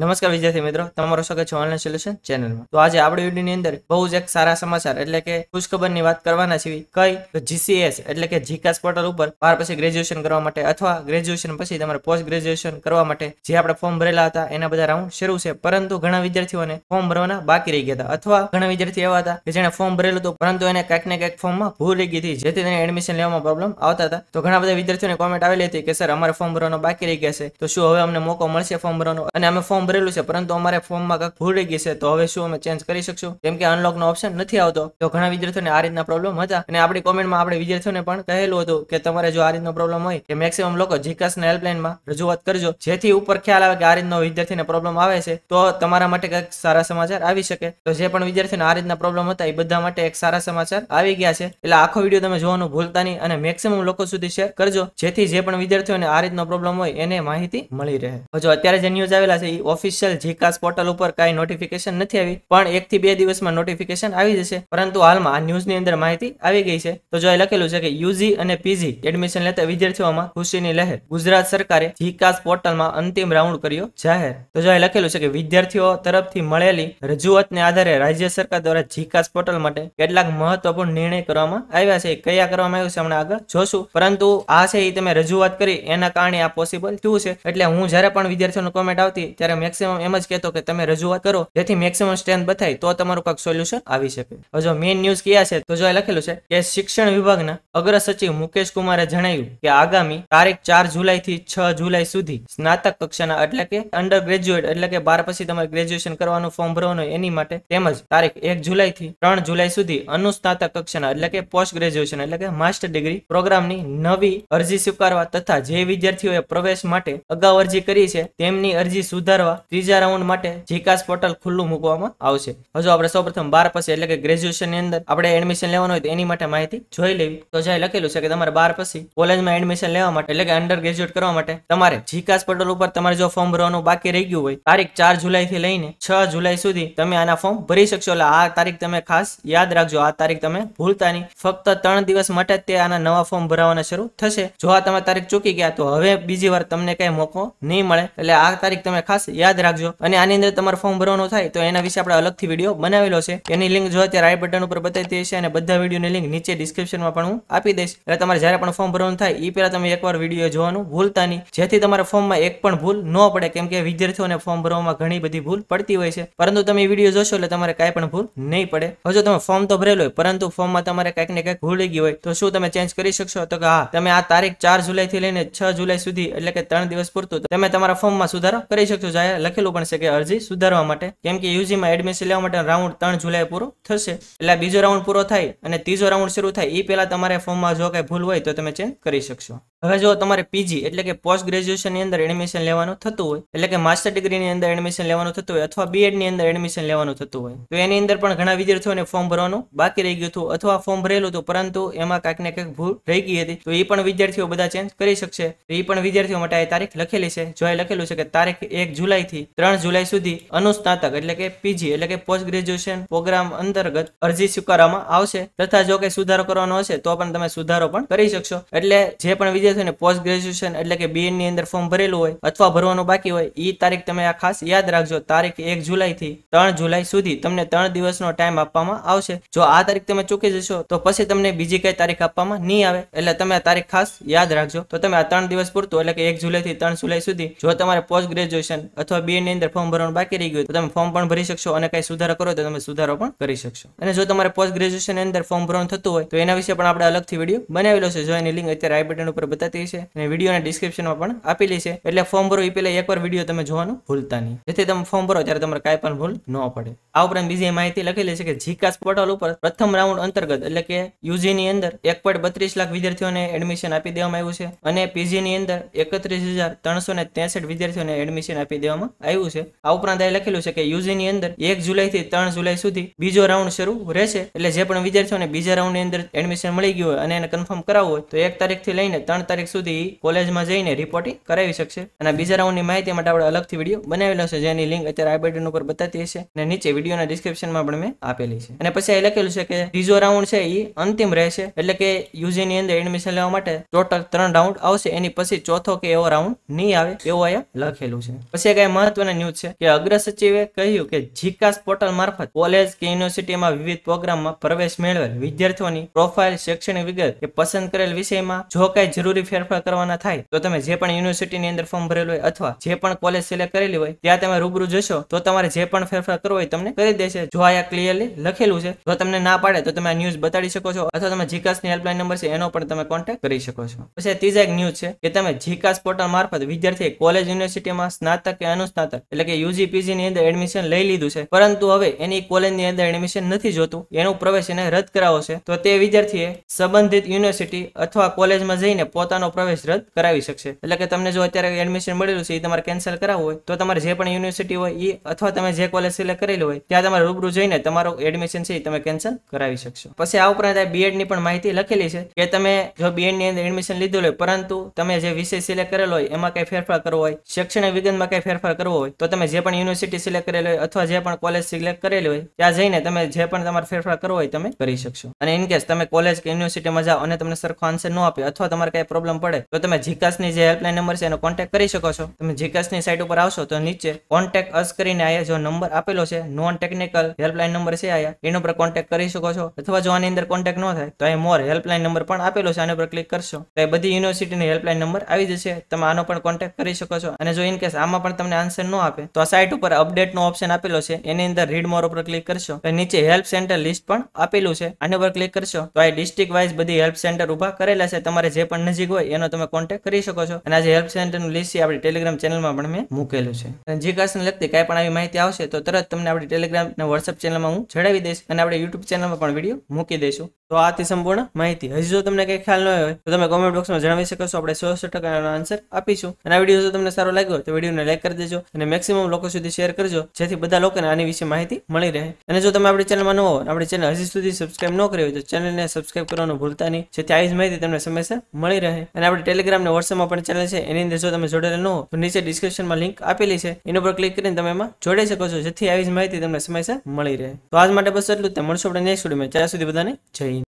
નમસ્કાર વિદ્યાર્થી મિત્રો તમારો સ્વાગત છે ઓનલાઈન સોલ્યુશન ચેનલમાં તો આજે આપણે વિડીયોની અંદર બહુ જ એક સારા સમાચાર એટલે કે ખુશખબરની વાત કરવાના છીએ કઈ જીસીએસ એટલે કે જીકાસ પોર્ટલ ઉપર બાર પછી ગ્રેજ્યુએશન કરવા માટે અથવા ગ્રેજ્યુએશન પછી તમારે પોસ્ટ ગ્રેજ્યુએશન કરવા માટે જે આપણે ફોર્મ ભરેલા હતા એના બધા રાઉન્ડ શરૂ છે પરંતુ ઘણા વિદ્યાર્થીઓને ફોર્મ ભરવાના બાકી રહી ગયા હતા અથવા ઘણા વિદ્યાર્થી એવા હતા કે જેણે ફોર્મ ભરેલું હતું પરંતુ એને કંઈક ને કંઈક ફોર્મમાં ભૂલ રહી ગઈ હતી જેથી તેને એડમિશન લેવામાં પ્રોબ્લેમ આવતા હતા તો ઘણા બધા વિદ્યાર્થીઓને કોમેન્ટ આવેલી હતી કે સર અમારે ફોર્મ ભરવાનો બાકી રહી ગયા છે તો શું હવે અમને મોકો મળશે ફોર્મ ભરવાનો અને અમે ફોર્મ ભરેલું છે પરંતુ અમારે ફોર્મમાં કંઈક ભૂલ રહી ગઈ છે તો હવે શું અમે ચેન્જ કરી શકશું કેમ કે અનલોકનો ઓપ્શન નથી આવતો તો ઘણા વિદ્યાર્થીઓને આ રીતના પ્રોબ્લેમ હતા અને આપણી કોમેન્ટમાં આપણે વિદ્યાર્થીઓને પણ કહેલું હતું કે તમારે જો આ રીતનો પ્રોબ્લેમ હોય કે મેક્સિમમ લોકો જીકસને હેલ્પલાઇનમાં રજૂઆત કરજો જેથી ઉપર ખ્યાલ આવે કે આ રીતનો વિદ્યાર્થીને પ્રોબ્લેમ આવે છે તો તમારા માટે કંઈક સારા સમાચાર આવી શકે તો જે પણ વિદ્યાર્થીઓને આ રીતના પ્રોબ્લેમ હતા એ બધા માટે એક સારા સમાચાર આવી ગયા છે એટલે આખો વિડીયો તમે જોવાનું ભૂલતા નહીં અને મેક્સિમમ લોકો સુધી શેર કરજો જેથી જે પણ વિદ્યાર્થીઓને આ રીતનો પ્રોબ્લેમ હોય એને માહિતી મળી રહે જો અત્યારે જે ન્યૂઝ આવેલા છે એ ઓફિશિયલ જીકાસ પોર્ટલ ઉપર કાંઈ નોટિફિકેશન નથી આવી પણ એકથી બે દિવસમાં નોટિફિકેશન આવી જશે પરંતુ હાલમાં આ ન્યૂઝની અંદર માહિતી આવી ગઈ છે તો જો લખેલું છે કે યુજી અને પીજી એડમિશન લેતા વિદ્યાર્થીઓમાં ખુશીની લહેર ગુજરાત સરકારે જીકાસ પોર્ટલમાં અંતિમ રાઉન્ડ કર્યો જાહેર તો જો લખેલું છે કે વિદ્યાર્થીઓ તરફથી મળેલી રજૂઆતને આધારે રાજ્ય સરકાર દ્વારા જીકાસ પોર્ટલ માટે કેટલાક મહત્વપૂર્ણ નિર્ણય કરવામાં આવ્યા છે કયા કરવામાં આવ્યું છે હમણાં આગળ જોશું પરંતુ આ છે એ તમે રજૂઆત કરી એના કારણે આ પોસિબલ થયું છે એટલે હું જ્યારે પણ વિદ્યાર્થીઓનો કોમેન્ટ આવતી ત્યારે મેક્સિમમ એમ જ કહેતો કે તમે રજૂઆત કરો જેથી મેક્સિમમ સ્ટ્રેન્થ બતાવી તો તમારું કંઈક સોલ્યુશન આવી શકે હવે જો મેઇન ન્યૂઝ કયા છે તો જો લખેલું છે કે શિક્ષણ વિભાગના અગ્ર સચિવ મુકેશ કુમારે જણાવ્યું કે આગામી તારીખ ચાર જુલાઈથી છ જુલાઈ સુધી સ્નાતક કક્ષાના એટલે કે અંડર ગ્રેજ્યુએટ એટલે કે બાર પછી તમારે ગ્રેજ્યુએશન કરવાનું ફોર્મ ભરવાનું એની માટે તેમજ તારીખ એક જુલાઈ થી ત્રણ જુલાઈ સુધી અનુસ્નાતક કક્ષાના એટલે કે પોસ્ટ ગ્રેજ્યુએશન એટલે કે માસ્ટર ડિગ્રી પ્રોગ્રામની નવી અરજી સ્વીકારવા તથા જે વિદ્યાર્થીઓએ પ્રવેશ માટે અગાઉ અરજી કરી છે તેમની અરજી સુધારવા મેળવવા ત્રીજા રાઉન્ડ માટે જીકાસ પોર્ટલ ખુલ્લું મૂકવામાં આવશે હજુ આપણે સૌપ્રથમ બાર પછી એટલે કે ગ્રેજ્યુએશનની અંદર આપણે એડમિશન લેવાનું હોય તો એની માટે માહિતી જોઈ લેવી તો જ્યાં લખેલું છે કે તમારે બાર પછી કોલેજમાં એડમિશન લેવા માટે એટલે કે અંડર ગ્રેજ્યુએટ કરવા માટે તમારે જીકાસ પોર્ટલ ઉપર તમારે જો ફોર્મ ભરવાનું બાકી રહી ગયું હોય તારીખ ચાર જુલાઈ થી લઈને છ જુલાઈ સુધી તમે આના ફોર્મ ભરી શકશો એટલે આ તારીખ તમે ખાસ યાદ રાખજો આ તારીખ તમે ભૂલતા નહીં ફક્ત ત્રણ દિવસ માટે તે આના નવા ફોર્મ ભરવાના શરૂ થશે જો આ તમે તારીખ ચૂકી ગયા તો હવે બીજી વાર તમને કઈ મોકો નહીં મળે એટલે આ તારીખ તમે ખાસ યાદ રાખજો અને આની અંદર તમારે ફોર્મ ભરવાનો થાય તો એના વિશે આપણે અલગથી વિડીયો બનાવેલો છે એની લિંક જો અત્યારે રાઈટ બટન ઉપર બતાવી છે અને બધા વિડીયોની લિંક નીચે ડિસ્ક્રિપ્શનમાં પણ હું આપી દઈશ એટલે તમારે જ્યારે પણ ફોર્મ ભરવાનું થાય એ પહેલાં તમે એકવાર વિડીયો જોવાનું ભૂલતા નહીં જેથી તમારા ફોર્મમાં એક પણ ભૂલ ન પડે કેમ કે વિદ્યાર્થીઓને ફોર્મ ભરવામાં ઘણી બધી ભૂલ પડતી હોય છે પરંતુ તમે વિડીયો જોશો એટલે તમારે કાંઈ પણ ભૂલ નહીં પડે હજુ તમે ફોર્મ તો ભરેલો હોય પરંતુ ફોર્મમાં તમારે કાંઈક ને કાંઈક ભૂલી ગઈ હોય તો શું તમે ચેન્જ કરી શકશો તો કે હા તમે આ તારીખ ચાર જુલાઈથી લઈને છ જુલાઈ સુધી એટલે કે ત્રણ દિવસ પૂરતું તમે તમારા ફોર્મમાં સુધારો કરી શકશો શાહ લખેલું પણ છે કે અરજી સુધારવા માટે કેમ કે યુજીમાં એડમિશન લેવા માટે રાઉન્ડ ત્રણ જુલાઈ પૂરો થશે એટલે બીજો રાઉન્ડ પૂરો થાય અને ત્રીજો રાઉન્ડ શરૂ થાય એ પહેલાં તમારે ફોર્મમાં જો કંઈ ભૂલ હોય તો તમે ચેન્જ કરી શકશો હવે જો તમારે પીજી એટલે કે પોસ્ટ ગ્રેજ્યુએશનની અંદર એડમિશન લેવાનું થતું હોય એટલે કે માસ્ટર ડિગ્રીની અંદર એડમિશન લેવાનું થતું હોય અથવા બીએડની અંદર એડમિશન લેવાનું થતું હોય તો એની અંદર પણ ઘણા વિદ્યાર્થીઓને ફોર્મ ભરવાનું બાકી રહી ગયું હતું અથવા ફોર્મ ભરેલું હતું પરંતુ એમાં કાંઈક ને કંઈક ભૂલ રહી ગઈ હતી તો એ પણ વિદ્યાર્થીઓ બધા ચેન્જ કરી શકશે તો એ પણ વિદ્યાર્થીઓ માટે આ તારીખ લખેલી છે જો લખેલું છે કે તારીખ એક જુલાઈથી ત્રણ જુલાઈ સુધી અનુસ્નાતક એટલે કે પીજી એટલે કે પોસ્ટ ગ્રેજ્યુએશન પ્રોગ્રામ અંતર્ગત અરજી સ્વીકારવામાં આવશે તથા જો કે સુધારો કરવાનો હશે તો પણ તમે સુધારો પણ કરી શકશો એટલે જે પણ જે ને પોસ્ટ ગ્રેજ્યુએશન એટલે કે બીએડ ની અંદર ફોર્મ ભરેલું હોય અથવા ભરવાનું બાકી હોય એ તારીખ તમે આ ખાસ યાદ રાખજો તારીખ એક જુલાઈ થી ત્રણ જુલાઈ સુધી તમને ત્રણ દિવસનો ટાઈમ આપવામાં આવશે જો આ તારીખ તમે ચૂકી જશો તો પછી તમને બીજી કઈ તારીખ આપવામાં નહીં આવે એટલે તમે આ તારીખ ખાસ યાદ રાખજો તો તમે આ ત્રણ દિવસ પૂરતું એટલે કે એક જુલાઈ થી ત્રણ જુલાઈ સુધી જો તમારે પોસ્ટ ગ્રેજ્યુએશન અથવા બીએડ ની અંદર ફોર્મ ભરવાનું બાકી રહી ગયું તો તમે ફોર્મ પણ ભરી શકશો અને કઈ સુધારો કરો તો તમે સુધારો પણ કરી શકશો અને જો તમારે પોસ્ટ ગ્રેજ્યુએશન અંદર ફોર્મ ભરવાનું થતું હોય તો એના વિશે પણ આપણે અલગથી વિડીયો બનાવેલો છે જો એની લિંક અત્યારે આઈ બટન ઉપર બતાતી હશે અને વિડીયોના ડિસ્ક્રિપ્શનમાં પણ આપેલી છે એટલે ફોર્મ ભરો એ પહેલાં એકવાર વિડીયો તમે જોવાનું ભૂલતા નહીં જેથી તમે ફોર્મ ભરો ત્યારે તમારે કાંઈ પણ ભૂલ ન પડે આ ઉપરાંત બીજી માહિતી લખેલી છે કે જીકાસ પોર્ટલ ઉપર પ્રથમ રાઉન્ડ અંતર્ગત એટલે કે યુજીની અંદર એક બત્રીસ લાખ વિદ્યાર્થીઓને એડમિશન આપી દેવામાં આવ્યું છે અને પીજીની અંદર એકત્રીસ હજાર ત્રણસો ને ત્રેસઠ વિદ્યાર્થીઓને એડમિશન આપી દેવામાં આવ્યું છે આ ઉપરાંત એ લખેલું છે કે યુજીની અંદર એક જુલાઈથી ત્રણ જુલાઈ સુધી બીજો રાઉન્ડ શરૂ રહેશે એટલે જે પણ વિદ્યાર્થીઓને બીજા રાઉન્ડની અંદર એડમિશન મળી ગયું હોય અને એને કન્ફર્મ કરાવવું હોય તો એક તારીખથી લઈને ત્રણ તારીખ સુધી કોલેજમાં જઈને રિપોર્ટિંગ કરાવી શકશે અને બીજા રાઉન્ડની માહિતી માટે આપણે અલગથી વિડીયો બનાવેલો છે જેની લિંક અત્યારે આ બટન ઉપર બતાતી હશે અને નીચે વિડીયોના ડિસ્ક્રિપ્શનમાં પણ મેં આપેલી છે અને પછી એ લખેલું છે કે ત્રીજો રાઉન્ડ છે એ અંતિમ રહેશે એટલે કે યુજીની અંદર એડમિશન લેવા માટે ટોટલ ત્રણ રાઉન્ડ આવશે એની પછી ચોથો કે એવો રાઉન્ડ નહીં આવે એવું અહીંયા લખેલું છે પછી કઈ મહત્વના ન્યૂઝ છે કે અગ્ર સચિવે કહ્યું કે જીકાસ પોર્ટલ મારફત કોલેજ કે યુનિવર્સિટીમાં વિવિધ પ્રોગ્રામમાં પ્રવેશ મેળવેલ વિદ્યાર્થીઓની પ્રોફાઇલ શૈક્ષણિક વિગત કે પસંદ કરેલ વિષયમાં જો કઈ જરૂરી જરૂરી ફેરફાર કરવાના થાય તો તમે જે પણ યુનિવર્સિટીની અંદર ફોર્મ ભરેલું હોય અથવા જે પણ કોલેજ સિલેક્ટ કરેલી હોય ત્યાં તમે રૂબરૂ જશો તો તમારે જે પણ ફેરફાર કરવો હોય તમને કરી દેશે જો આ ક્લિયરલી લખેલું છે જો તમને ના પાડે તો તમે આ ન્યૂઝ બતાડી શકો છો અથવા તમે જીકાસની હેલ્પલાઇન નંબર છે એનો પણ તમે કોન્ટેક્ટ કરી શકો છો પછી ત્રીજા એક ન્યૂઝ છે કે તમે જીકાસ પોર્ટલ મારફત વિદ્યાર્થી કોલેજ યુનિવર્સિટીમાં સ્નાતક કે અનુસ્નાતક એટલે કે યુજી ની અંદર એડમિશન લઈ લીધું છે પરંતુ હવે એની કોલેજની અંદર એડમિશન નથી જોતું એનો પ્રવેશ એને રદ કરાવો છે તો તે વિદ્યાર્થીએ સંબંધિત યુનિવર્સિટી અથવા કોલેજમાં જઈને પોતાના પોતાનો પ્રવેશ રદ કરાવી શકશે એટલે કે તમને જો અત્યારે એડમિશન મળેલું છે એ તમારે કેન્સલ કરાવવું હોય તો તમારે જે પણ યુનિવર્સિટી હોય એ અથવા તમે જે કોલેજ સિલેક્ટ કરેલી હોય ત્યાં તમારે રૂબરૂ જઈને તમારું એડમિશન છે એ તમે કેન્સલ કરાવી શકશો પછી આ ઉપરાંત ની પણ માહિતી લખેલી છે કે તમે જો બી બીએડની અંદર એડમિશન લીધું હોય પરંતુ તમે જે વિષય સિલેક્ટ કરેલો હોય એમાં કંઈ ફેરફાર કરવો હોય શૈક્ષણિક વિગતમાં કંઈ ફેરફાર કરવો હોય તો તમે જે પણ યુનિવર્સિટી સિલેક્ટ કરેલી હોય અથવા જે પણ કોલેજ સિલેક્ટ કરેલી હોય ત્યાં જઈને તમે જે પણ તમારે ફેરફાર કરવો હોય તમે કરી શકશો અને ઇનકેસ તમે કોલેજ કે યુનિવર્સિટીમાં જાઓ અને તમને સરખો આન્સર ન આપે અથવા તમારે કઈ પ્રોબ્લેમ પડે તો તમે જીકાસની જે હેલ્પલાઇન નંબર છે એનો કોન્ટેક્ટ કરી શકો છો તમે જીકાસની સાઇટ ઉપર આવશો તો નીચે કોન્ટેક્ટ અસ કરીને આયા જો નંબર આપેલો છે નોન ટેકનિકલ હેલ્પલાઇન નંબર છે આયા એના ઉપર કોન્ટેક્ટ કરી શકો છો અથવા જો આની અંદર કોન્ટેક્ટ ન થાય તો અહીં મોર હેલ્પલાઇન નંબર પણ આપેલો છે આના પર ક્લિક કરશો તો એ બધી યુનિવર્સિટીની હેલ્પલાઇન નંબર આવી જશે તમે આનો પણ કોન્ટેક્ટ કરી શકો છો અને જો ઇન કેસ આમાં પણ તમને આન્સર ન આપે તો આ સાઇટ ઉપર અપડેટનો ઓપ્શન આપેલો છે એની અંદર રીડ મોર ઉપર ક્લિક કરશો તો નીચે હેલ્પ સેન્ટર લિસ્ટ પણ આપેલું છે આના પર ક્લિક કરશો તો આ ડિસ્ટ્રિક્ટ વાઇઝ બધી હેલ્પ સેન્ટર ઉભા કરેલા છે તમારે જે પણ મ્યુઝિક હોય એનો તમે કોન્ટેક્ટ કરી શકો છો અને આજે હેલ્પ સેન્ટરનું લિસ્ટ છે આપણી ટેલિગ્રામ ચેનલમાં પણ મેં મૂકેલું છે અને જે કાસ્ટને લગતી કાંઈ પણ આવી માહિતી આવશે તો તરત તમને આપણી ટેલિગ્રામ અને વોટ્સઅપ ચેનલમાં હું જણાવી દઈશ અને આપણે યુટ્યુબ ચેનલમાં પણ વિડીયો મૂકી દઈશું તો આથી સંપૂર્ણ માહિતી હજી જો તમને કંઈ ખ્યાલ ન હોય તો તમે કોમેન્ટ બોક્સમાં જણાવી શકો છો આપણે સો સો ટકાનો આન્સર આપીશું અને આ વિડીયો જો તમને સારો લાગ્યો તો વિડીયોને લાઈક કરી દેજો અને મેક્સિમમ લોકો સુધી શેર કરજો જેથી બધા લોકોને આની વિશે માહિતી મળી રહે અને જો તમે આપણી ચેનલમાં ન હો આપણી ચેનલ હજી સુધી સબસ્ક્રાઇબ ન કરી હોય તો ચેનલને સબસ્ક્રાઇબ કરવાનું ભૂલતા નહીં જેથી આવી જ માહિતી તમને સમયસર મળી રહે રહે અને આપણે ટેલિગ્રામ ને વોટ્સએપમાં પણ ચેનલ છે એની અંદર જો તમે જોડેલા ન હો તો નીચે ડિસ્ક્રિપ્શનમાં લિંક આપેલી છે એના પર ક્લિક કરીને તમે એમાં જોડાઈ શકો છો જેથી આવી માહિતી તમને સમયસર મળી રહે તો આજ માટે બસ એટલું જ મળશું આપણે નેક્સ્ટ વિડીયોમાં ત્યાં સુધી બધાને જય